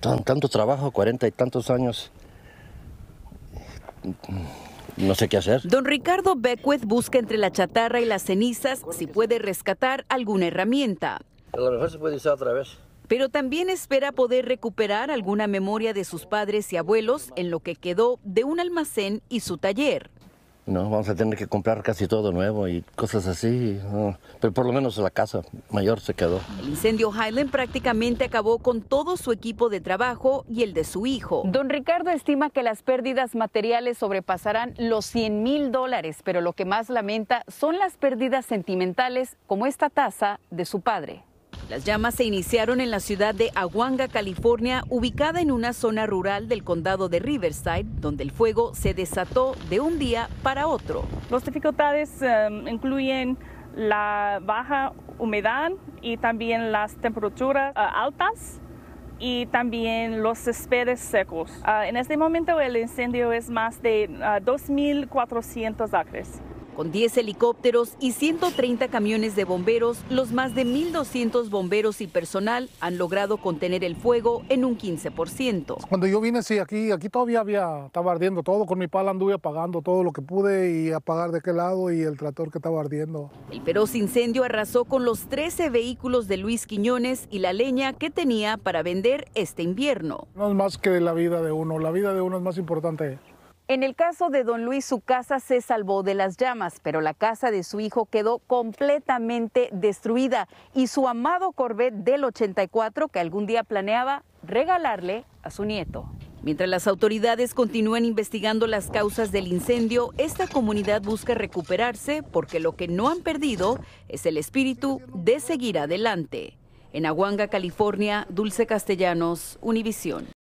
tanto trabajo, cuarenta y tantos años. No sé qué hacer. Don Ricardo Beckwith busca entre la chatarra y las cenizas si puede rescatar alguna herramienta. lo mejor se puede usar otra vez. Pero también espera poder recuperar alguna memoria de sus padres y abuelos en lo que quedó de un almacén y su taller. No, vamos a tener que comprar casi todo nuevo y cosas así. Pero por lo menos la casa mayor se quedó. El incendio Highland prácticamente acabó con todo su equipo de trabajo y el de su hijo. Don Ricardo estima que las pérdidas materiales sobrepasarán los 100 mil dólares, pero lo que más lamenta son las pérdidas sentimentales como esta taza de su padre. Las llamas se iniciaron en la ciudad de Aguanga, California, ubicada en una zona rural del condado de Riverside, donde el fuego se desató de un día para otro. Las dificultades em, incluyen la baja humedad y también las temperaturas eh, altas y también los céspedes secos. Ah, en este momento el incendio es más de 2.400 ah, acres. Con 10 helicópteros y 130 camiones de bomberos, los más de 1.200 bomberos y personal han logrado contener el fuego en un 15%. Cuando yo vine, sí, aquí, aquí todavía había, estaba ardiendo todo. Con mi pala anduve apagando todo lo que pude y apagar de qué lado y el trator que estaba ardiendo. El feroz incendio arrasó con los 13 vehículos de Luis Quiñones y la leña que tenía para vender este invierno. No es más que la vida de uno. La vida de uno es más importante en el caso de don Luis, su casa se salvó de las llamas, pero la casa de su hijo quedó completamente destruida y su amado Corvette del 84, que algún día planeaba regalarle a su nieto. Mientras las autoridades continúan investigando las causas del incendio, esta comunidad busca recuperarse porque lo que no han perdido es el espíritu de seguir adelante. En Aguanga, California, Dulce Castellanos, Univisión.